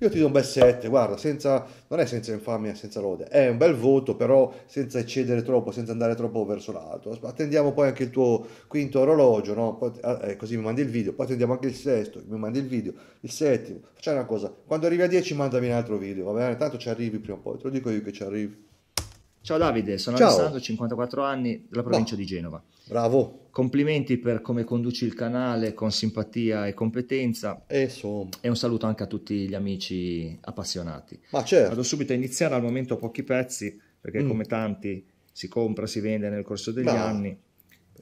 Io ti do un bel 7, guarda, senza, non è senza infamia, senza lode, è un bel voto, però senza eccedere troppo, senza andare troppo verso l'alto. Attendiamo poi anche il tuo quinto orologio, no? poi, eh, eh così mi mandi il video, poi attendiamo anche il sesto, mi mandi il video, il settimo. Facciamo una cosa, quando arrivi a 10 mandami un altro video, va bene? Tanto ci arrivi prima o poi, te lo dico io che ci arrivi. Ciao Davide, sono Ciao. Alessandro, 54 anni, della provincia no. di Genova. Bravo. Complimenti per come conduci il canale con simpatia e competenza. E, eh, e un saluto anche a tutti gli amici appassionati. Ma certo. Vado subito a iniziare, al momento pochi pezzi, perché mm. come tanti si compra, si vende nel corso degli bah. anni.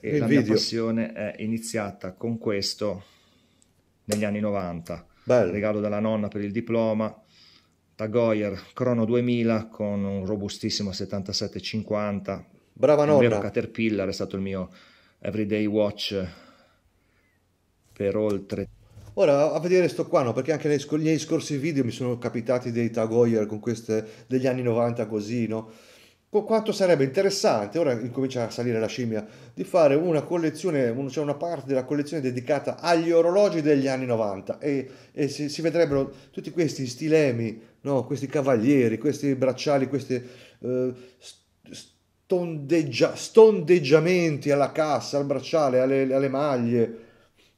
E la video. mia passione è iniziata con questo negli anni 90. Bello. Regalo dalla nonna per il diploma Tag Crono 2000 con un robustissimo 77,50. Brava nonna! Il vero Caterpillar è stato il mio everyday watch per oltre Ora a vedere sto qua, no? perché anche nei, negli scorsi video mi sono capitati dei tag con queste degli anni 90 così, no? Quanto sarebbe interessante, ora incomincia a salire la scimmia, di fare una collezione, c'è cioè una parte della collezione dedicata agli orologi degli anni 90 e, e si, si, vedrebbero tutti questi stilemi no, questi cavalieri, questi bracciali, questi eh, stondeggia, stondeggiamenti alla cassa, al bracciale, alle, alle maglie,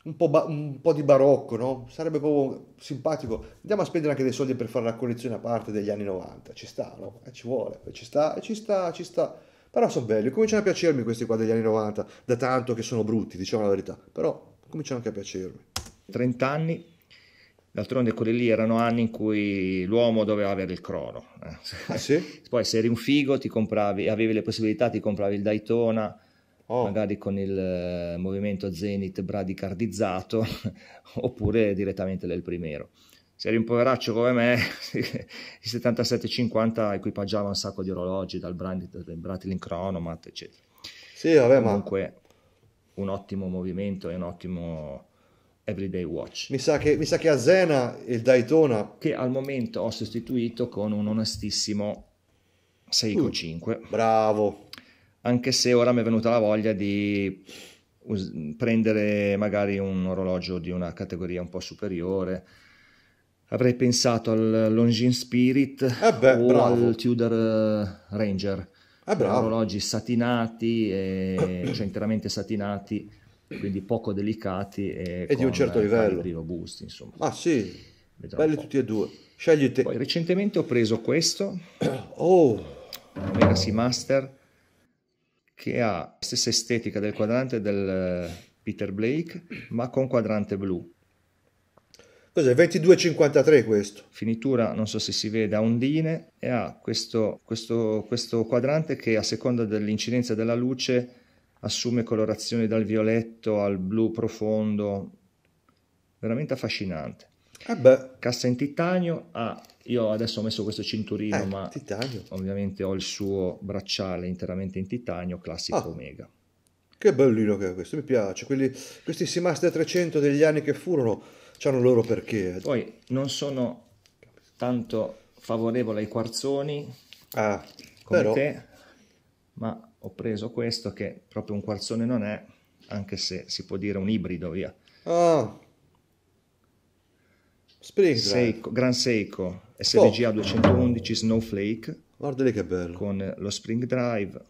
un po', ba- un po', di barocco, no? Sarebbe proprio simpatico. Andiamo a spendere anche dei soldi per fare la collezione a parte degli anni 90, ci sta, no? E eh, ci vuole, eh, ci sta, eh, ci sta, ci sta. Però sono belli, cominciano a piacermi questi qua degli anni 90, da tanto che sono brutti, diciamo la verità, però cominciano anche a piacermi. 30 anni D'altronde quelli lì erano anni in cui l'uomo doveva avere il crono. Eh. Ah, sì? Poi se eri un figo ti compravi, avevi le possibilità, ti compravi il Daytona, oh. magari con il eh, movimento Zenith bradicardizzato, oppure direttamente del primero. Se eri un poveraccio come me, i 77-50 equipaggiava un sacco di orologi, dal brand, Bratling Chronomat, eccetera. Sì, vabbè, Comunque, ma... un ottimo movimento e un ottimo Everyday Watch. Mi sa che, mi sa che a Zena il Daytona... Che al momento ho sostituito con un onestissimo Seiko 5. Uh, bravo. Anche se ora mi è venuta la voglia di prendere magari un orologio di una categoria un po' superiore. Avrei pensato al Longin Spirit eh beh, o bravo. al Tudor eh, Ranger. Eh, bravo. Orologi satinati, e, cioè interamente satinati quindi poco delicati e, e di un certo eh, livello. robusti, insomma. Ah sì, Vediamo belli tutti e due. Scegliti. Poi recentemente ho preso questo, oh. Legacy Master, che ha la stessa estetica del quadrante del eh, Peter Blake, ma con quadrante blu. Cos'è? 22,53 questo. Finitura, non so se si vede, a ondine e ha questo, questo, questo quadrante che a seconda dell'incidenza della luce assume colorazioni dal violetto al blu profondo, veramente affascinante. Eh beh. Cassa in titanio, ah, io adesso ho messo questo cinturino, eh, ma titanio. ovviamente ho il suo bracciale interamente in titanio, classico ah, Omega. Che bellino che è questo, mi piace. Quelli, questi Seamaster 300 degli anni che furono, hanno loro perché. Poi non sono tanto favorevole ai quarzoni, ah, come però... te, ma ho preso questo che proprio un quarzone non è, anche se si può dire un ibrido, via. Ah. Seiko, Gran Seiko SVGA oh. 211 Snowflake. Guarda lì che bello. Con lo spring drive.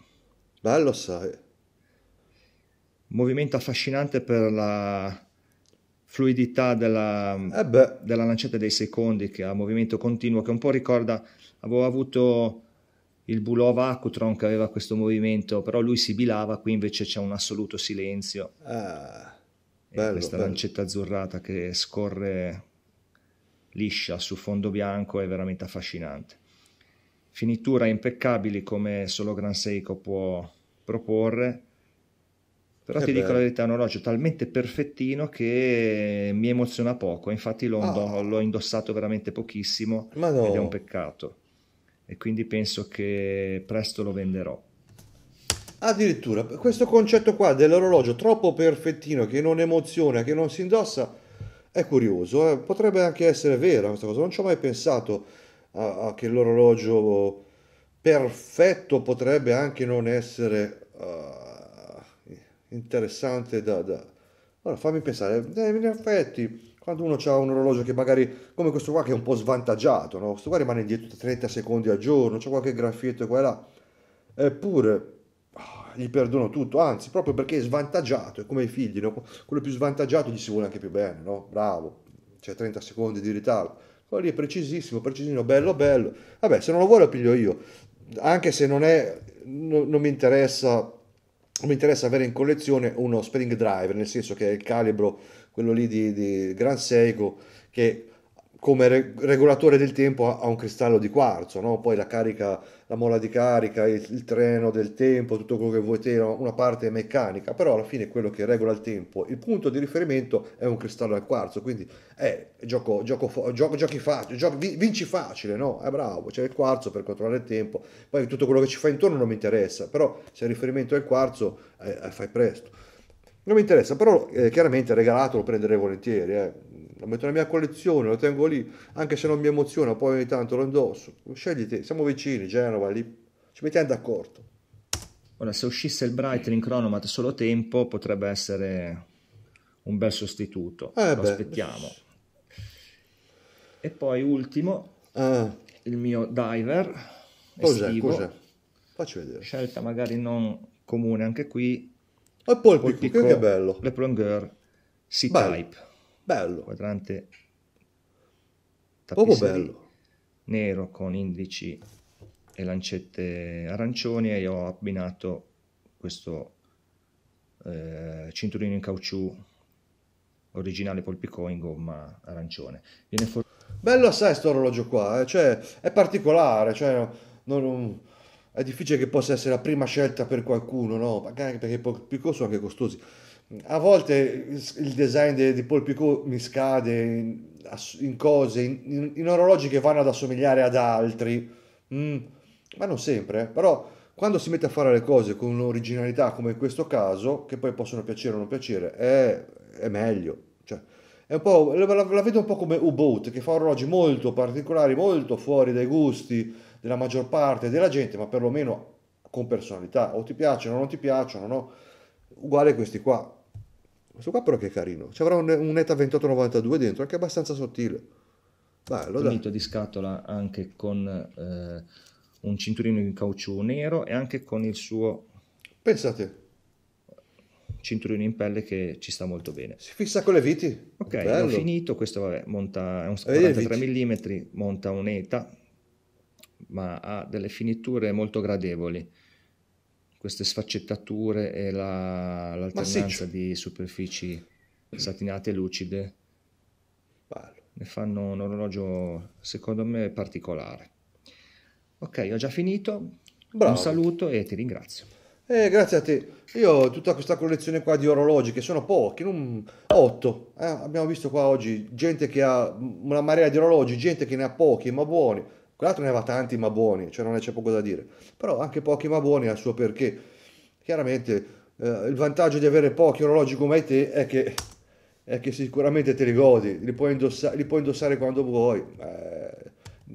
Bello sai. Movimento affascinante per la fluidità della, eh della lancetta dei secondi che ha movimento continuo che un po' ricorda, avevo avuto il Bulova Akutronk aveva questo movimento, però lui sibilava, qui invece c'è un assoluto silenzio. Ah, bello, questa bello. lancetta azzurrata che scorre liscia su fondo bianco è veramente affascinante. Finitura impeccabili come solo Gran Seiko può proporre, però eh ti beh. dico la verità, è un orologio talmente perfettino che mi emoziona poco, infatti l'ho, ah. indossato veramente pochissimo no. ed è un peccato e quindi penso che presto lo venderò. Addirittura questo concetto qua dell'orologio troppo perfettino che non emoziona, che non si indossa, è curioso, eh? potrebbe anche essere vera questa cosa, non ci ho mai pensato a, a che l'orologio perfetto potrebbe anche non essere uh, interessante da, da... Allora fammi pensare, eh, in effetti quando uno ha un orologio che magari, come questo qua che è un po' svantaggiato, no? questo qua rimane indietro 30 secondi al giorno, c'è qualche graffietto qua e là, eppure oh, gli perdono tutto, anzi proprio perché è svantaggiato, è come i figli, no? quello più svantaggiato gli si vuole anche più bene, no? bravo, c'è 30 secondi di ritardo, quello lì è precisissimo, precisino, bello, bello, vabbè se non lo vuole lo piglio io, anche se non è, no, non mi interessa mi interessa avere in collezione uno spring driver, nel senso che è il calibro, quello lì di, di Gran Seiko, che come re- regolatore del tempo ha, un cristallo di quarzo, no? poi la carica, la mola di carica, il, il treno del tempo, tutto quello che vuoi no? una parte meccanica, però alla fine quello che regola il tempo, il punto di riferimento è un cristallo al quarzo, quindi eh, gioco, gioco, gioco, giochi facile, gioco, vinci facile, no? È bravo, c'è il quarzo per controllare il tempo, poi tutto quello che ci fa intorno non mi interessa, però se il riferimento è il quarzo eh, eh fai presto. Non mi interessa, però eh, chiaramente regalatelo lo prenderei volentieri, eh lo metto nella mia collezione, lo tengo lì, anche se non mi emoziona, poi ogni tanto lo indosso. Scegliti, siamo vicini, Genova, lì, ci mettiamo d'accordo. Ora, se uscisse il Brighton cronomat solo tempo, potrebbe essere un bel sostituto. Eh lo beh. aspettiamo. E poi ultimo, ah. il mio diver. Cos'è? Cos'è? Facci vedere. Scelta magari non comune anche qui. E poi il piccolo, che bello. Le Plongeur C-Type. Bello. Quadrante poco bello. Nero con indici e lancette arancioni e ho abbinato questo eh, cinturino in caucciù originale polpicò in gomma arancione. Viene for- bello assai questo orologio qua, eh? cioè, è particolare, cioè, non, non, è difficile che possa essere la prima scelta per qualcuno, no? Magari perché i polpicò sono anche costosi a volte il design di, di Paul Picot mi scade in, in cose, in, in, orologi che vanno ad assomigliare ad altri, mm, ma non sempre. Eh. Però quando si mette a fare le cose con un'originalità come in questo caso, che poi possono piacere o non piacere, è, è meglio. Cioè, è la, la, vedo un po' come U-Boat, che fa orologi molto particolari, molto fuori dai gusti della maggior parte della gente, ma perlomeno con personalità. O ti piacciono o non ti piacciono, no? Uguale questi qua questo qua però che è carino. Ci avrà un, un ETA 2892 dentro, anche abbastanza sottile. Bello, Fornito di scatola anche con eh, un cinturino in caucciù nero e anche con il suo... Pensate. Cinturino in pelle che ci sta molto bene. Si fissa con le viti. Ok, Bello. finito. Questo vabbè, monta, è un 43 mm, monta un ETA, ma ha delle finiture molto gradevoli queste sfaccettature e la, l'alternanza di superfici satinate e lucide Bello. ne fanno un orologio secondo me particolare. Ok, ho già finito. Bravo. Un saluto e ti ringrazio. Eh, grazie a te. Io ho tutta questa collezione qua di orologi che sono pochi, non... 8. Eh, abbiamo visto qua oggi gente che ha una marea di orologi, gente che ne ha pochi ma buoni. Quell'altro ne aveva tanti ma buoni, cioè non c'è poco da dire. Però anche pochi ma buoni al suo perché. Chiaramente eh, il vantaggio di avere pochi orologi come te è che, è che sicuramente te li godi, li puoi, indossa, li puoi indossare quando vuoi. Eh,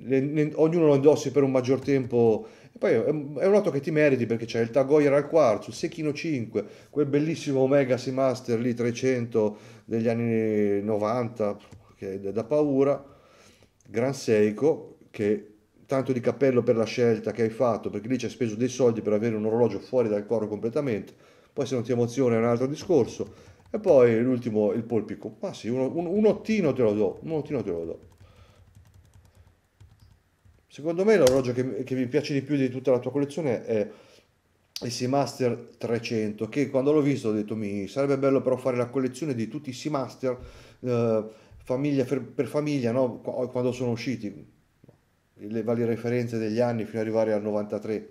le, ne, ognuno lo indossi per un maggior tempo e poi è un auto che ti meriti perché c'è il Tag al quarzo, il Sekino 5, quel bellissimo Omega Seamaster lì 300 degli anni 90 che è da paura, Gran Seiko che tanto di cappello per la scelta che hai fatto, perché lì ci hai speso dei soldi per avere un orologio fuori dal coro completamente, poi se non ti emoziona è un altro discorso. E poi l'ultimo, il polpico. Ma sì, uno, un, un, ottino te lo do, un ottino te lo do. Secondo me l'orologio che, che mi piace di più di tutta la tua collezione è il Seamaster 300, che quando l'ho visto ho detto mi sarebbe bello però fare la collezione di tutti i Seamaster eh, famiglia per, per famiglia, no? quando sono usciti le varie referenze degli anni fino ad arrivare al 93.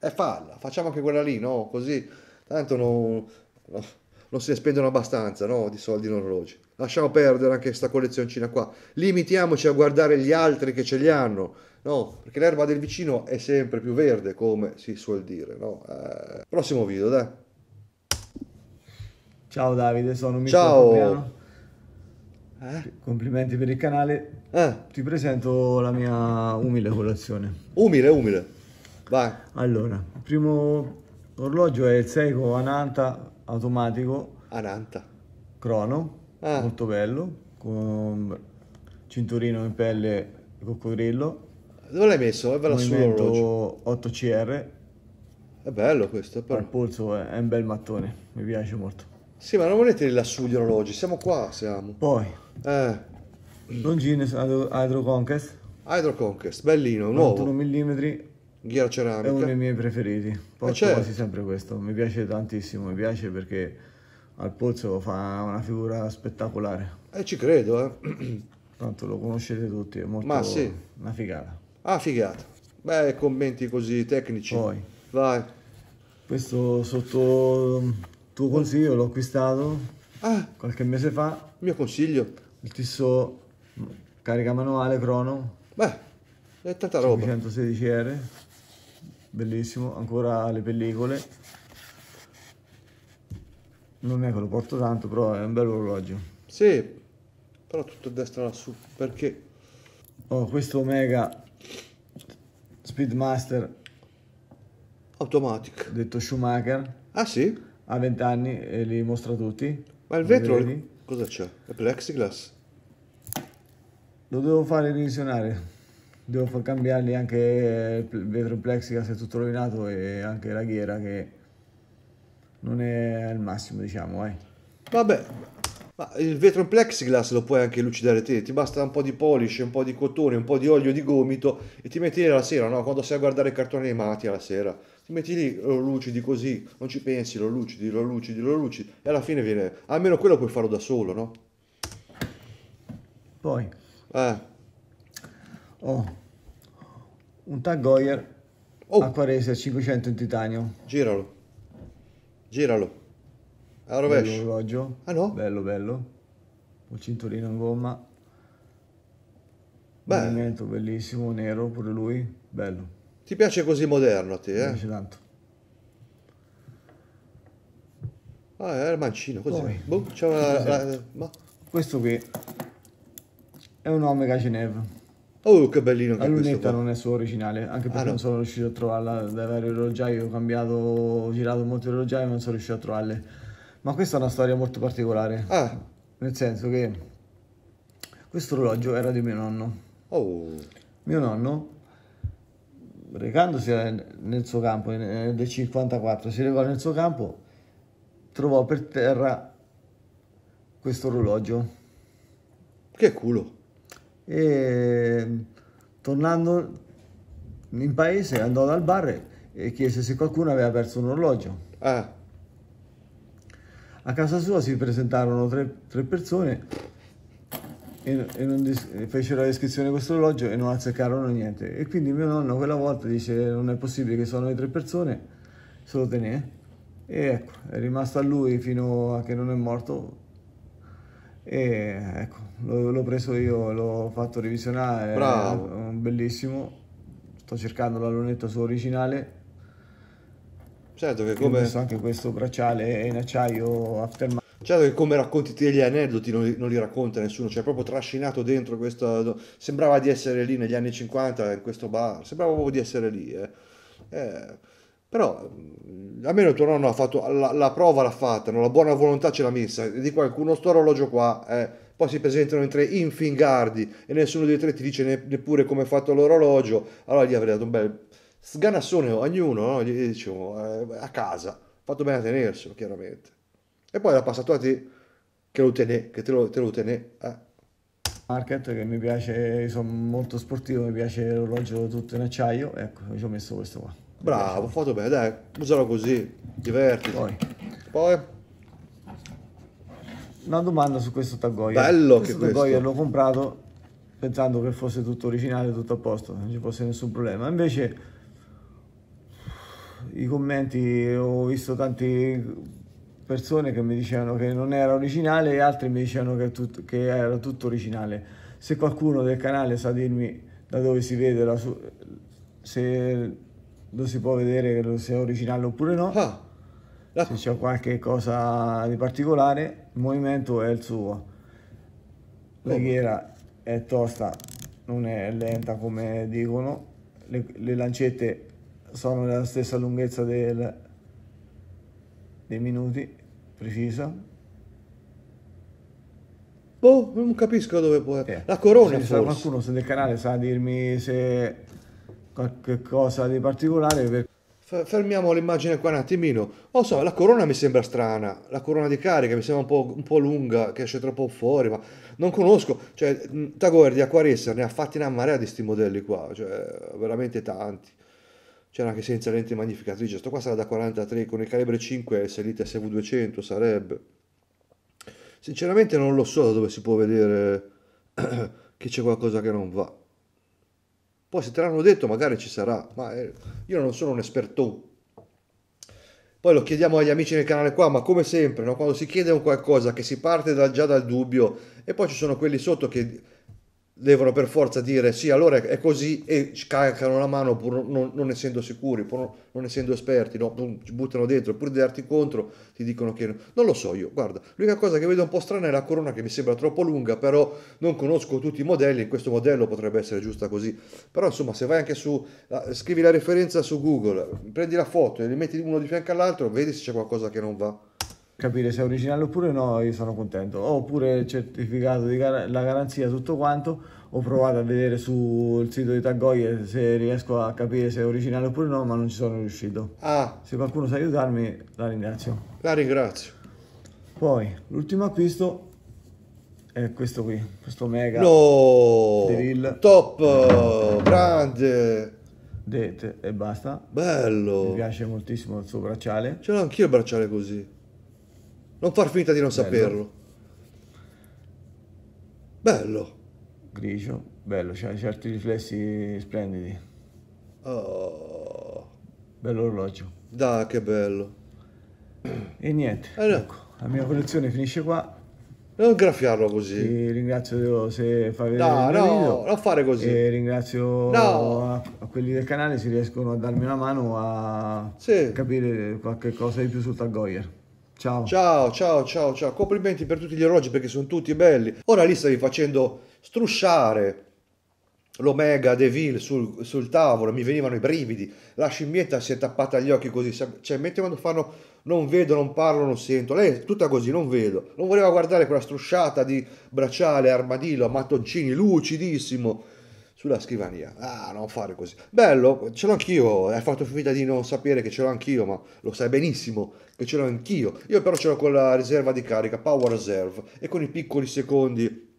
E falla, facciamo anche quella lì, no? Così tanto non, no, non si spendono abbastanza, no? Di soldi in orologi. Lasciamo perdere anche questa collezioncina qua. Limitiamoci a guardare gli altri che ce li hanno, no? Perché l'erba del vicino è sempre più verde, come si suol dire, no? Eh, prossimo video, dai. Ciao Davide, sono Mirko Ciao. Copriano. Eh? Complimenti per il canale. Eh. Ti presento la mia umile colazione. Umile, umile. Vai. Allora, il primo orologio è il Seiko Ananta automatico. Ananta. Crono, ah. molto bello, con cinturino in pelle coccodrillo. Dove l'hai messo? È sull'orologio. 8CR. È bello questo, però. Al polso è un bel mattone, mi piace molto. Sì, ma non volete lassù gli orologi, siamo qua, siamo. Poi, eh. Non Guinness, Hydro Conquest. Hydro Conquest, bellino, nuovo. 21 mm. Ghiera ceramica. È uno dei miei preferiti. Porto eh, certo. quasi sempre questo, mi piace tantissimo, mi piace perché al polso fa una figura spettacolare. Eh, ci credo, eh. Tanto lo conoscete tutti, è molto Ma sì. una figata. Ah, figata. Beh, commenti così tecnici. Poi. Vai. Questo sotto mm, tuo consiglio l'ho acquistato Ah, qualche mese fa. Mio consiglio. Il tisso carica manuale crono. Beh, è tanta roba. 116R. Bellissimo, ancora le pellicole. Non è che lo porto tanto, però è un bello orologio. Sì, però tutto a destra lassù, perché... Oh, questo Omega Speedmaster Automatic. Detto Schumacher. Ah sì? Ha 20 anni e li mostra tutti. Ma il vetro Vedi? cosa c'è? È plexiglass? Lo devo fare revisionare. Devo far cambiargli anche il eh, vetro plexiglass è tutto rovinato e anche la ghiera che non è al massimo, diciamo, eh. Vabbè, ma il vetro plexiglass lo puoi anche lucidare te, ti basta un po' di polish, un po' di cotone, un po' di olio di gomito e ti metti la sera, no? Quando sei a guardare i cartoni animati alla sera ti certo. metti lì, lo lucidi così, non ci pensi, lo lucidi, lo lucidi, lo lucidi, e alla fine viene, almeno quello puoi farlo da solo, no? Poi, eh. oh, un tag Goyer oh. a 500 in titanio. Giralo, giralo, a rovescio. Bello orologio, ah no? Bello, bello, un cinturino in gomma. Beh. Un bellissimo, nero pure lui, bello. Ti piace così moderno a te, eh? Mi piace tanto. Ah, era mancino, così. Poi, boh, la, la, la, ma... Questo qui è un Omega Geneve. Oh, che bellino che La che lunetta non è sua originale, anche perché ah, no. non sono riuscito a trovarla da vari orologiai, ho cambiato, ho girato molti orologiai e non sono riuscito a trovarle. Ma questa è una storia molto particolare. Ah. Nel senso che questo orologio era di mio nonno. Oh. Mio nonno recandosi eh, nel suo campo, eh, nel 54, si recò nel suo campo, trovò per terra questo orologio. Che culo! E tornando in paese andò dal bar e chiese se qualcuno aveva perso un orologio. Ah. A casa sua si presentarono tre, tre persone e, non dis- fecero la descrizione di questo orologio e non azzeccarono niente. E quindi mio nonno quella volta dice non è possibile che sono le tre persone, se lo tenè. E ecco, è rimasto a lui fino a che non è morto. E ecco, l'ho, l'ho preso io, l'ho fatto revisionare, Bravo. è bellissimo. Sto cercando la lunetta sua originale. Certo che come... Anche questo bracciale in acciaio aftermarket. Certo che come racconti te gli aneddoti non li, non li racconta nessuno, cioè proprio trascinato dentro questo... Sembrava di essere lì negli anni 50 in questo bar, sembrava proprio di essere lì. Eh. Eh, però almeno tuo nonno ha fatto la, la prova l'ha fatta, no? la buona volontà ce l'ha messa, di qualcuno sto orologio qua, eh. poi si presentano in tre infingardi e nessuno dei tre ti dice neppure come è fatto l'orologio, allora gli avrei dato un bel sganassone ognuno, no? gli dicevo, oh, eh, a casa, fatto bene a tenerselo chiaramente. E poi l'ha passato a te che lo tiene, che te lo, te lo tiene. Eh. Market che mi piace, sono molto sportivo, mi piace l'orologio tutto in acciaio, ecco, ci ho messo questo qua. Mi Bravo, fatto bene, dai, usalo così, divertiti. Poi. poi. Una domanda su questo Tagoyer. Bello questo che Tagoyer l'ho comprato pensando che fosse tutto originale, tutto a posto, non ci fosse nessun problema. Invece i commenti, ho visto tanti persone che mi dicevano che non era originale e altre mi dicevano che, tutto, che era tutto originale. Se qualcuno del canale sa dirmi da dove si vede la sua... se lo si può vedere se sia originale oppure no, ah, la... se c'è qualche cosa di particolare, il movimento è il suo. La ghiera è tosta, non è lenta come dicono, le, le lancette sono della stessa lunghezza del, dei minuti precisa? Boh, non capisco dove può essere. Eh. La corona se forse. Qualcuno se del canale sa dirmi se qualche cosa di particolare. Per... Fermiamo l'immagine qua un attimino. Non so, la corona mi sembra strana, la corona di carica mi sembra un po', un po lunga, che esce troppo fuori, ma non conosco. Cioè, Tagore di Aquaressa ne ha fatti una marea di questi modelli qua, cioè veramente tanti c'era anche senza lente magnificatrice, questo qua sarà da 43, con il calibre 5S, è sv 200 sarebbe. Sinceramente non lo so da dove si può vedere che c'è qualcosa che non va. Poi se te l'hanno detto magari ci sarà, ma eh, io non sono un esperto. Poi lo chiediamo agli amici nel canale qua, ma come sempre, no? quando si chiede un qualcosa che si parte da, già dal dubbio e poi ci sono quelli sotto che devono per forza dire sì, allora è così e scaricano la mano pur non, non essendo sicuri, pur non, non essendo esperti, no? ci buttano dentro, pur di darti contro ti dicono che non lo so io, guarda, l'unica cosa che vedo un po' strana è la corona che mi sembra troppo lunga, però non conosco tutti i modelli, questo modello potrebbe essere giusta così, però insomma se vai anche su, scrivi la referenza su Google, prendi la foto e li metti uno di fianco all'altro, vedi se c'è qualcosa che non va capire se è originale oppure no, io sono contento. Oppure il certificato di gar- la garanzia, tutto quanto. Ho provato a vedere sul sito di Tagoie se riesco a capire se è originale oppure no, ma non ci sono riuscito. Ah. Se qualcuno sa aiutarmi, la ringrazio. La ringrazio. Poi, l'ultimo acquisto è questo qui, questo mega no, drill. Top grande. Dete e basta. Bello. Mi piace moltissimo il suo bracciale. Ce l'ho anch'io il bracciale così. Non far finta di non bello. saperlo. Bello. Grigio, bello, c'ha certi riflessi splendidi. Oh. Bello orologio. Dai, che bello. E niente, allora. Eh, ecco, la mia collezione finisce qua. Non graffiarlo così. Ti ringrazio se fai vedere no, il no, video. non fare così. E ringrazio no. a, a quelli del canale se riescono a darmi una mano a sì. capire qualche cosa di più sul Tag Heuer. Ciao. Ciao, ciao, ciao, ciao. Complimenti per tutti gli orologi perché sono tutti belli. Ora lì stavi facendo strusciare l'Omega Deville sul, sul tavolo, mi venivano i brividi. La scimmietta si è tappata agli occhi così, cioè mentre quando fanno non vedo, non parlo, non sento. Lei è tutta così, non vedo. Non voleva guardare quella strusciata di bracciale, armadillo, mattoncini, lucidissimo sulla scrivania. Ah, non fare così. Bello, ce l'ho anch'io. Hai fatto finta di non sapere che ce l'ho anch'io, ma lo sai benissimo che ce l'ho anch'io. Io però ce l'ho con la riserva di carica, power reserve, e con i piccoli secondi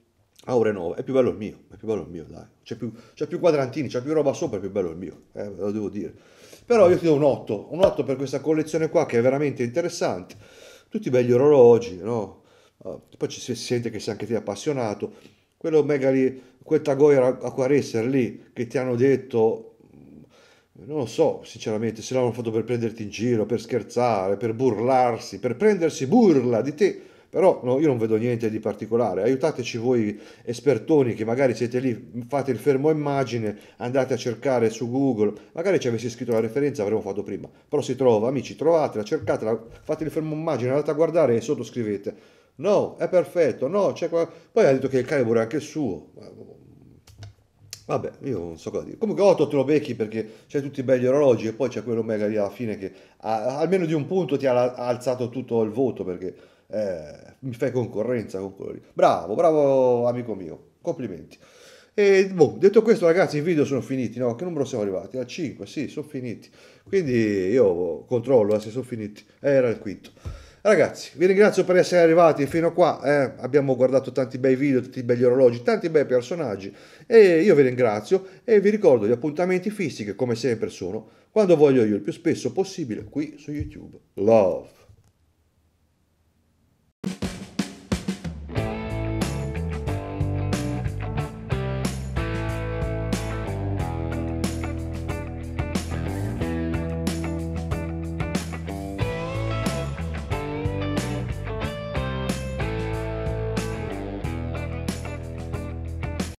Aure ah, 9. È più bello il mio, è più bello il mio, dai. C'è più, c'è più quadrantini, c'è più roba sopra, è più bello il mio, eh, lo devo dire. Però io ti do un 8, un 8 per questa collezione qua che è veramente interessante. Tutti belli orologi, no? Ah, poi ci si sente che sei anche te appassionato. Quello mega lì, quel Tagoyer Aquaracer lì che ti hanno detto non lo so, sinceramente, se l'hanno fatto per prenderti in giro, per scherzare, per burlarsi, per prendersi burla di te. Però no, io non vedo niente di particolare. Aiutateci voi espertoni che magari siete lì, fate il fermo immagine, andate a cercare su Google. Magari ci avessi scritto la referenza, avremmo fatto prima. Però si trova, amici, trovatela, cercatela, fate il fermo immagine, andate a guardare e sottoscrivete. No, è perfetto, no, c'è qua... Poi ha detto che il calibro è anche il suo Vabbè, io non so cosa dire. Comunque Otto te lo becchi perché c'è tutti i belli orologi e poi c'è quello mega lì alla fine che ha, almeno di un punto ti ha, alzato tutto il voto perché eh, mi fai concorrenza con quello lì. Bravo, bravo amico mio, complimenti. E boh, detto questo ragazzi i video sono finiti, no? che numero siamo arrivati? A 5, sì, sono finiti. Quindi io controllo eh, se sono finiti. Eh, era il quinto. Ragazzi, vi ringrazio per essere arrivati fino a qua, eh. abbiamo guardato tanti bei video, tanti bei orologi, tanti bei personaggi e io vi ringrazio e vi ricordo gli appuntamenti fissi che come sempre sono quando voglio io, il più spesso possibile qui su YouTube. Love!